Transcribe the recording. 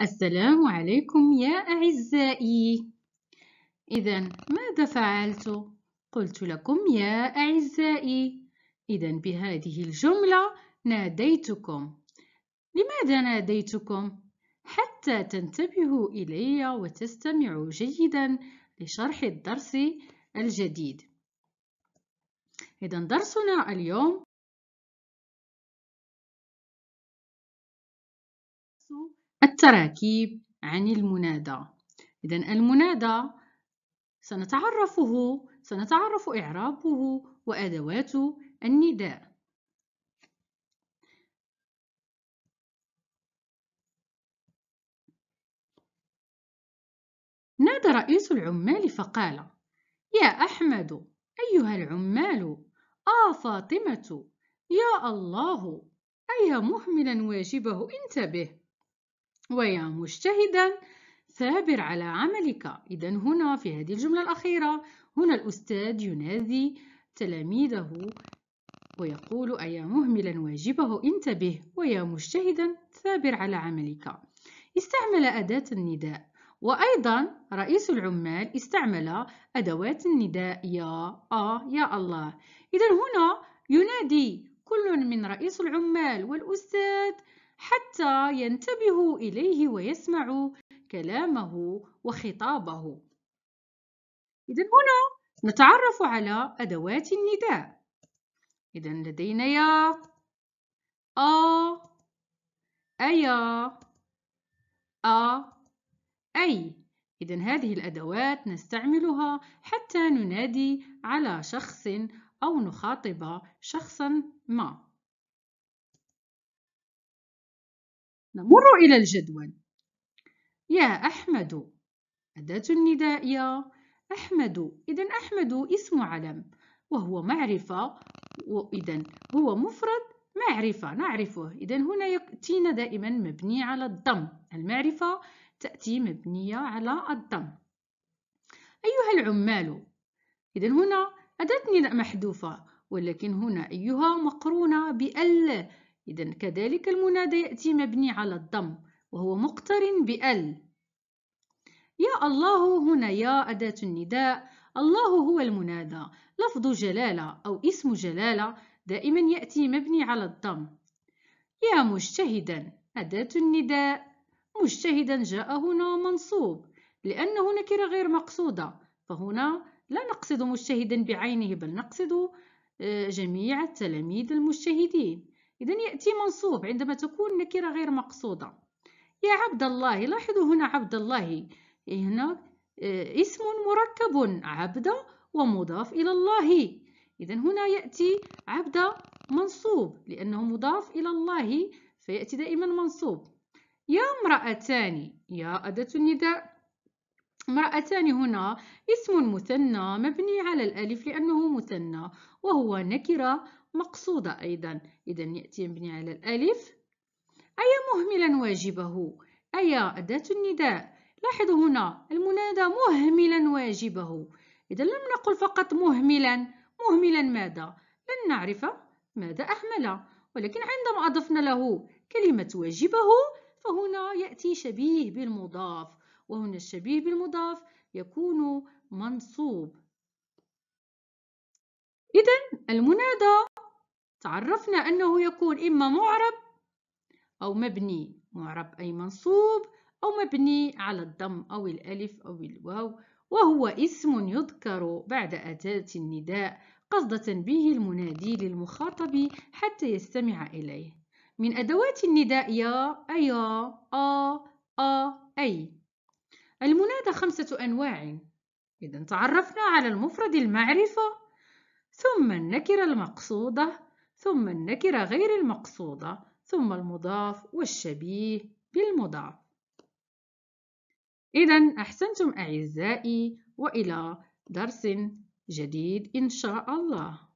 السلام عليكم يا أعزائي إذا ماذا فعلت؟ قلت لكم يا أعزائي إذا بهذه الجملة ناديتكم لماذا ناديتكم؟ حتى تنتبهوا إلي وتستمعوا جيدا لشرح الدرس الجديد إذا درسنا اليوم التراكيب عن المنادى إذا المنادى سنتعرفه سنتعرف إعرابه وأدوات النداء نادى رئيس العمال فقال يا أحمد أيها العمال آه فاطمة يا الله أيا مهملا واجبه انتبه ويا مجتهدا ثابر على عملك إذا هنا في هذه الجملة الأخيرة هنا الأستاذ ينادي تلاميذه ويقول أيا مهملا واجبه انتبه ويا مجتهدا ثابر على عملك استعمل أداة النداء وأيضا رئيس العمال استعمل أدوات النداء يا آه يا الله إذا هنا ينادي كل من رئيس العمال والأستاذ حتى ينتبهوا إليه ويسمعوا كلامه وخطابه إذا هنا نتعرف على أدوات النداء إذا لدينا يا أ أيا أ أي إذا هذه الأدوات نستعملها حتى ننادي على شخص أو نخاطب شخصا ما نمر إلى الجدول يا أحمد أداة الندائية أحمد إذا أحمد اسم علم وهو معرفة وإذا هو مفرد معرفة نعرفه إذا هنا يأتينا دائما مبني على الضم المعرفة تأتي مبنية على الضم أيها العمال إذا هنا أداة نداء محذوفة ولكن هنا أيها مقرونة بأل إذا كذلك المنادى يأتي مبني على الضم وهو مقترن بال يا الله هنا يا أداة النداء الله هو المنادى لفظ جلالة أو اسم جلالة دائما يأتي مبني على الضم يا مجتهدا أداة النداء مجتهدا جاء هنا منصوب لأنه نكرة غير مقصودة فهنا لا نقصد مجتهدا بعينه بل نقصد آه، جميع التلاميذ المجتهدين إذا يأتي منصوب عندما تكون نكرة غير مقصودة يا عبد الله لاحظوا هنا عبد الله هنا آه، اسم مركب عبد ومضاف إلى الله إذا هنا يأتي عبد منصوب لأنه مضاف إلى الله فيأتي دائما منصوب يا امرأتان يا أداة النداء امرأتان هنا اسم مثنى مبني على الألف لأنه مثنى وهو نكرة مقصودة أيضا إذا يأتي مبني على الألف أي مهملا واجبه أي أداة النداء لاحظوا هنا المنادى مهملا واجبه إذا لم نقل فقط مهملا مهملا ماذا؟ لن نعرف ماذا أهمل ولكن عندما أضفنا له كلمة واجبه فهنا يأتي شبيه بالمضاف وهنا الشبيه بالمضاف يكون منصوب إذا المنادى تعرفنا أنه يكون إما معرب أو مبني معرب أي منصوب أو مبني على الضم أو الألف أو الواو وهو اسم يذكر بعد أداة النداء قصد تنبيه المنادي للمخاطب حتى يستمع إليه من أدوات النداء يا أيا آ آ أي المنادى خمسة أنواع إذا تعرفنا على المفرد المعرفة ثم النكرة المقصودة ثم النكرة غير المقصودة ثم المضاف والشبيه بالمضاف إذا أحسنتم أعزائي وإلى درس جديد إن شاء الله